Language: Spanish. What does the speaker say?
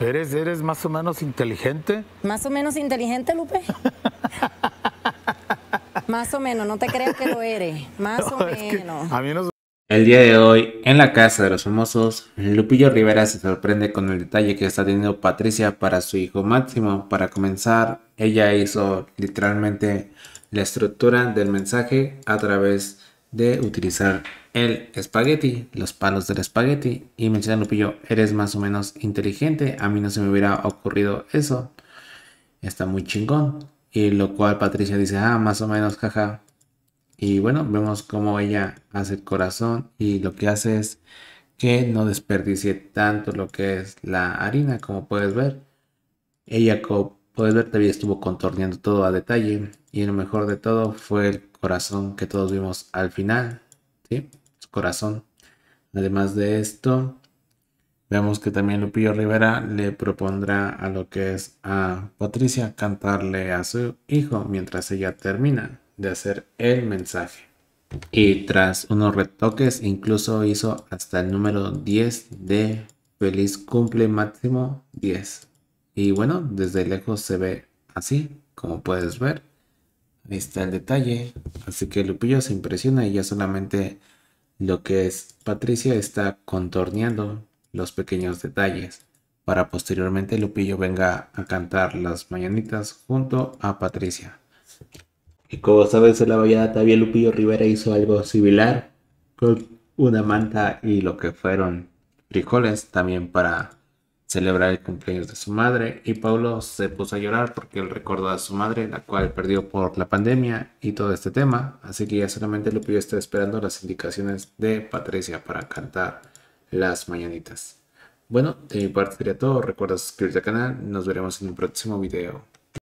¿Eres, más o menos inteligente? ¿Más o menos inteligente, Lupe? más o menos, no te creas que lo eres. Más o menos. El día de hoy, en la casa de los famosos, Lupillo Rivera se sorprende con el detalle que está teniendo Patricia para su hijo Máximo. Para comenzar, ella hizo literalmente la estructura del mensaje a través de de utilizar el espagueti, los palos del espagueti. Y menciona Lupillo, eres más o menos inteligente. A mí no se me hubiera ocurrido eso. Está muy chingón. Y lo cual Patricia dice, ah, más o menos, jaja. Y bueno, vemos cómo ella hace el corazón y lo que hace es que no desperdicie tanto lo que es la harina, como puedes ver. Ella, como puedes ver, todavía estuvo contorneando todo a detalle. Y lo mejor de todo fue el corazón que todos vimos al final. ¿sí? Su corazón. Además de esto, vemos que también Lupillo Rivera le propondrá a lo que es a Patricia cantarle a su hijo mientras ella termina de hacer el mensaje. Y tras unos retoques, incluso hizo hasta el número 10 de Feliz Cumple Máximo 10. Y bueno, desde lejos se ve así, como puedes ver está el detalle. Así que Lupillo se impresiona y ya solamente lo que es Patricia está contorneando los pequeños detalles para posteriormente Lupillo venga a cantar las mañanitas junto a Patricia. Y como sabes, en la vallada también Lupillo Rivera hizo algo similar con una manta y lo que fueron frijoles también para celebrar el cumpleaños de su madre y Pablo se puso a llorar porque él recordó a su madre, la cual perdió por la pandemia y todo este tema, así que ya solamente Lupillo está esperando las indicaciones de Patricia para cantar las mañanitas. Bueno, de mi parte sería todo, recuerda suscribirte al canal, nos veremos en un próximo video.